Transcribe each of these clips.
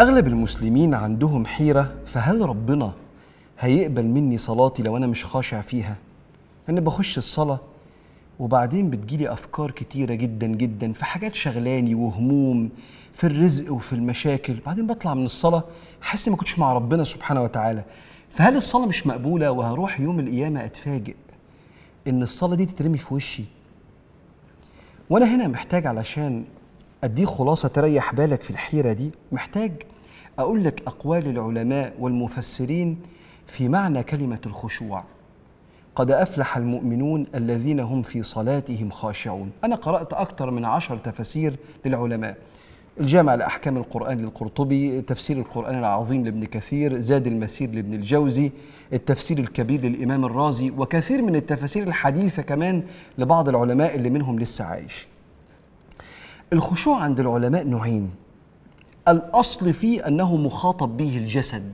اغلب المسلمين عندهم حيره فهل ربنا هيقبل مني صلاتي لو انا مش خاشع فيها انا بخش الصلاه وبعدين بتجيلي افكار كتيره جدا جدا في حاجات شغلاني وهموم في الرزق وفي المشاكل بعدين بطلع من الصلاه حاسس ما كنتش مع ربنا سبحانه وتعالى فهل الصلاه مش مقبوله وهروح يوم القيامه اتفاجئ ان الصلاه دي تترمي في وشي وانا هنا محتاج علشان اديك خلاصة تريح بالك في الحيرة دي محتاج أقول لك أقوال العلماء والمفسرين في معنى كلمة الخشوع قد أفلح المؤمنون الذين هم في صلاتهم خاشعون أنا قرأت أكثر من عشر تفسير للعلماء الجامع لأحكام القرآن للقرطبي تفسير القرآن العظيم لابن كثير زاد المسير لابن الجوزي التفسير الكبير للإمام الرازي وكثير من التفاسير الحديثة كمان لبعض العلماء اللي منهم لسه عايش الخشوع عند العلماء نوعين الأصل فيه أنه مخاطب به الجسد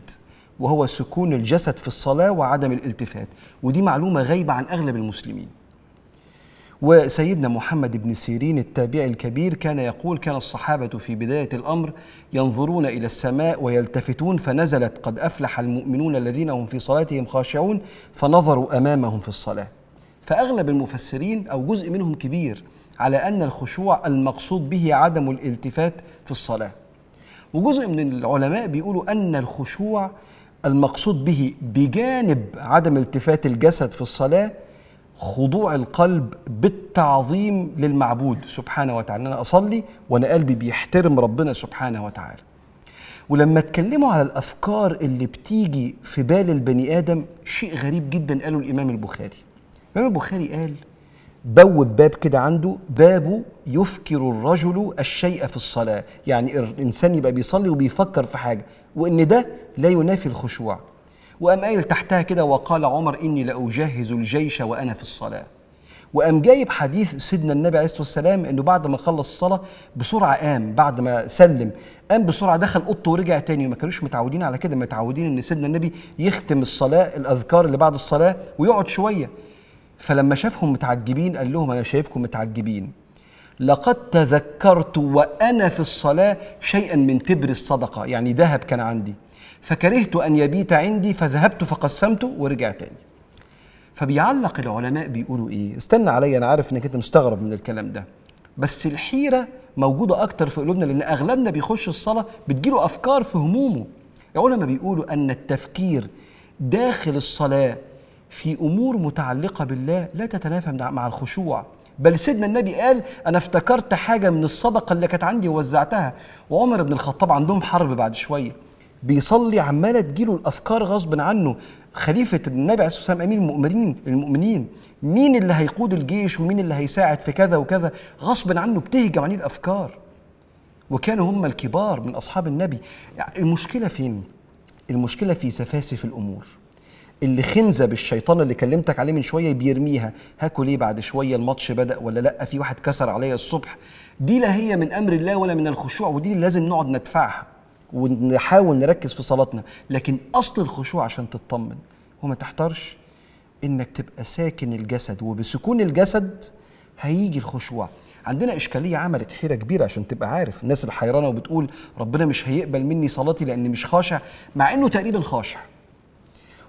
وهو سكون الجسد في الصلاة وعدم الالتفات ودي معلومة غايبة عن أغلب المسلمين وسيدنا محمد بن سيرين التابعي الكبير كان يقول كان الصحابة في بداية الأمر ينظرون إلى السماء ويلتفتون فنزلت قد أفلح المؤمنون الذين هم في صلاتهم خاشعون فنظروا أمامهم في الصلاة فأغلب المفسرين أو جزء منهم كبير على أن الخشوع المقصود به عدم الالتفات في الصلاة وجزء من العلماء بيقولوا أن الخشوع المقصود به بجانب عدم التفات الجسد في الصلاة خضوع القلب بالتعظيم للمعبود سبحانه وتعالى أنا أصلي وأنا قلبي بيحترم ربنا سبحانه وتعالى ولما اتكلموا على الأفكار اللي بتيجي في بال البني آدم شيء غريب جدا قاله الإمام البخاري الإمام البخاري قال بوب باب كده عنده بابه يفكر الرجل الشيء في الصلاة يعني الإنسان يبقى بيصلي وبيفكر في حاجة وإن ده لا ينافي الخشوع وقام قايل تحتها كده وقال عمر إني لأجهز الجيش وأنا في الصلاة وقام جايب حديث سيدنا النبي عليه الصلاه والسلام انه بعد ما خلص الصلاه بسرعه قام بعد ما سلم قام بسرعه دخل اوضته ورجع تاني وما كانوش متعودين على كده متعودين ان سيدنا النبي يختم الصلاه الاذكار اللي بعد الصلاه ويقعد شويه فلما شافهم متعجبين قال لهم انا شايفكم متعجبين لقد تذكرت وانا في الصلاه شيئا من تبر الصدقه يعني ذهب كان عندي فكرهت ان يبيت عندي فذهبت فقسمته ورجع تاني فبيعلق العلماء بيقولوا ايه استنى عليا انا عارف انك انت مستغرب من الكلام ده بس الحيره موجوده اكتر في قلوبنا لان اغلبنا بيخش الصلاه بتجيله افكار في همومه العلماء بيقولوا ان التفكير داخل الصلاه في امور متعلقه بالله لا تتنافى مع الخشوع بل سيدنا النبي قال انا افتكرت حاجه من الصدقه اللي كانت عندي ووزعتها وعمر بن الخطاب عندهم حرب بعد شويه بيصلي عماله تجيله الافكار غصب عنه خليفه النبي عليه الصلاه والسلام امير المؤمنين المؤمنين مين اللي هيقود الجيش ومين اللي هيساعد في كذا وكذا غصب عنه بتهجم عليه الافكار وكانوا هم الكبار من اصحاب النبي يعني المشكله فين المشكله في سفاسف الامور اللي خنزه بالشيطان اللي كلمتك عليه من شويه بيرميها هاكل ايه بعد شويه الماتش بدا ولا لا في واحد كسر عليا الصبح دي لا هي من امر الله ولا من الخشوع ودي اللي لازم نقعد ندفعها ونحاول نركز في صلاتنا لكن اصل الخشوع عشان تطمن وما تحترش انك تبقى ساكن الجسد وبسكون الجسد هيجي الخشوع عندنا اشكاليه عملت حيره كبيره عشان تبقى عارف الناس الحيرانه وبتقول ربنا مش هيقبل مني صلاتي لان مش خاشع مع انه تقريبا خاشع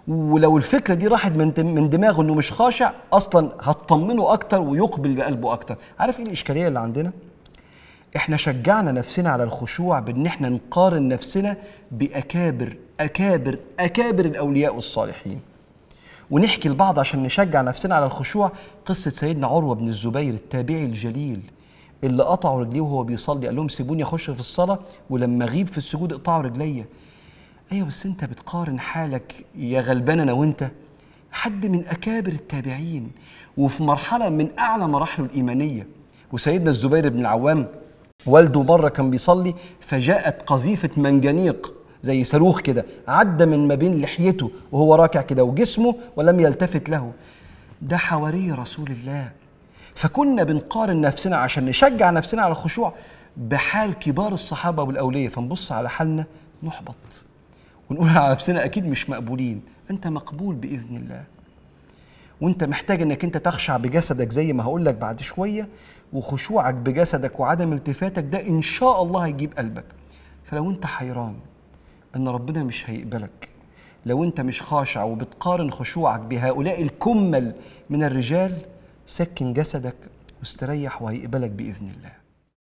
ولو الفكره دي راحت من دماغه انه مش خاشع اصلا هتطمنه اكتر ويقبل بقلبه اكتر عارف ايه الاشكاليه اللي عندنا احنا شجعنا نفسنا على الخشوع بان احنا نقارن نفسنا باكابر اكابر اكابر الاولياء والصالحين ونحكي لبعض عشان نشجع نفسنا على الخشوع قصه سيدنا عروه بن الزبير التابعي الجليل اللي قطعوا رجليه وهو بيصلي قال لهم سيبوني اخش في الصلاه ولما اغيب في السجود اقطعوا رجليا ايوه بس انت بتقارن حالك يا غلبان انا وانت حد من اكابر التابعين وفي مرحله من اعلى مراحله الايمانيه وسيدنا الزبير بن العوام والده مره كان بيصلي فجاءت قذيفه منجنيق زي صاروخ كده عدى من ما بين لحيته وهو راكع كده وجسمه ولم يلتفت له ده حواري رسول الله فكنا بنقارن نفسنا عشان نشجع نفسنا على الخشوع بحال كبار الصحابه والاولياء فنبص على حالنا نحبط ونقول على نفسنا اكيد مش مقبولين انت مقبول باذن الله وانت محتاج انك انت تخشع بجسدك زي ما هقول لك بعد شويه وخشوعك بجسدك وعدم التفاتك ده ان شاء الله هيجيب قلبك فلو انت حيران ان ربنا مش هيقبلك لو انت مش خاشع وبتقارن خشوعك بهؤلاء الكمل من الرجال سكن جسدك واستريح وهيقبلك باذن الله